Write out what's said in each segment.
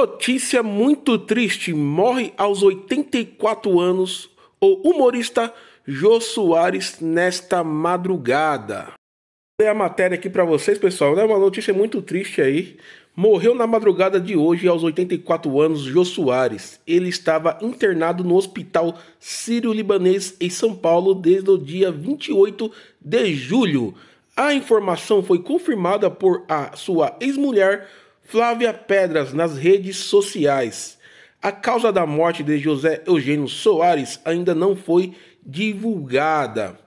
Notícia muito triste: morre aos 84 anos o humorista Jô Soares nesta madrugada. Vou ler a matéria aqui para vocês, pessoal. É uma notícia muito triste aí. Morreu na madrugada de hoje, aos 84 anos, Jô Soares. Ele estava internado no Hospital Sírio-Libanês, em São Paulo, desde o dia 28 de julho. A informação foi confirmada por a sua ex-mulher, Flávia Pedras nas redes sociais. A causa da morte de José Eugênio Soares ainda não foi divulgada.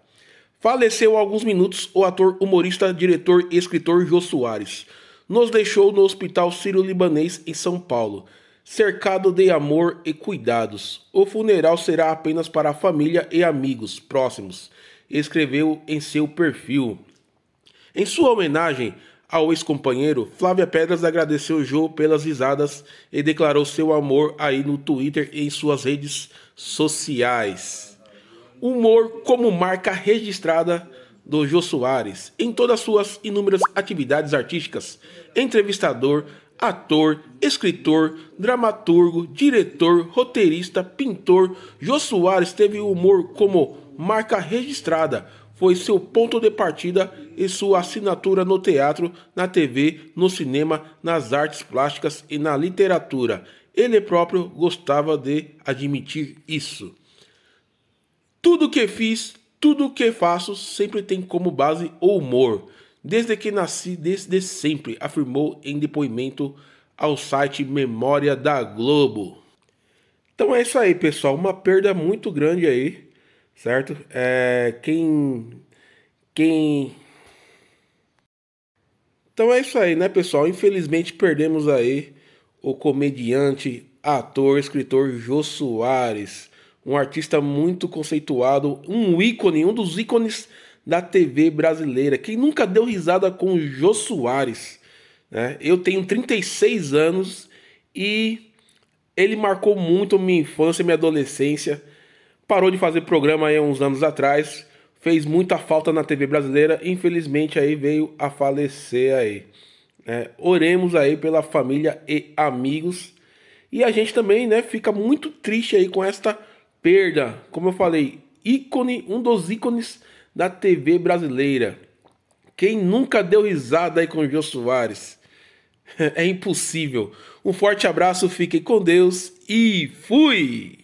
Faleceu há alguns minutos o ator, humorista, diretor e escritor Jô Soares. Nos deixou no Hospital Sírio-Libanês em São Paulo, cercado de amor e cuidados. O funeral será apenas para a família e amigos próximos, escreveu em seu perfil. Em sua homenagem, ao ex-companheiro, Flávia Pedras agradeceu Joe pelas risadas e declarou seu amor aí no Twitter e em suas redes sociais. Humor como marca registrada do Jô Soares em todas suas inúmeras atividades artísticas, entrevistador, ator, escritor, dramaturgo, diretor, roteirista, pintor, Jô Soares teve humor como marca registrada foi seu ponto de partida e sua assinatura no teatro, na TV, no cinema, nas artes plásticas e na literatura. Ele próprio gostava de admitir isso. Tudo que fiz, tudo que faço sempre tem como base o humor. Desde que nasci, desde sempre, afirmou em depoimento ao site Memória da Globo. Então é isso aí, pessoal. Uma perda muito grande aí certo? É, quem, quem. Então é isso aí, né, pessoal? Infelizmente perdemos aí o comediante, ator, escritor Jô Soares, um artista muito conceituado, um ícone, um dos ícones da TV brasileira. Quem nunca deu risada com o Jô Soares? Né? Eu tenho 36 anos e ele marcou muito minha infância, minha adolescência parou de fazer programa aí uns anos atrás, fez muita falta na TV brasileira, infelizmente aí veio a falecer aí. É, oremos aí pela família e amigos. E a gente também, né, fica muito triste aí com esta perda. Como eu falei, ícone, um dos ícones da TV brasileira. Quem nunca deu risada aí com o Jô Soares? É impossível. Um forte abraço, fiquem com Deus e fui!